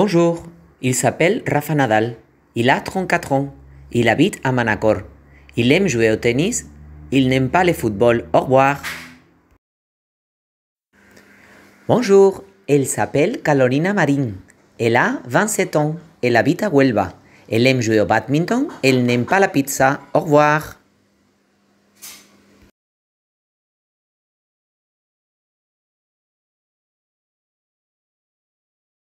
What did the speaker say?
Bonjour, il s'appelle Rafa Nadal. Il a 34 ans. Il habite à Manacor. Il aime jouer au tennis. Il n'aime pas le football. Au revoir. Bonjour, elle s'appelle Carolina Marin. Elle a 27 ans. Elle habite à Huelva. Elle aime jouer au badminton. Elle n'aime pas la pizza. Au revoir.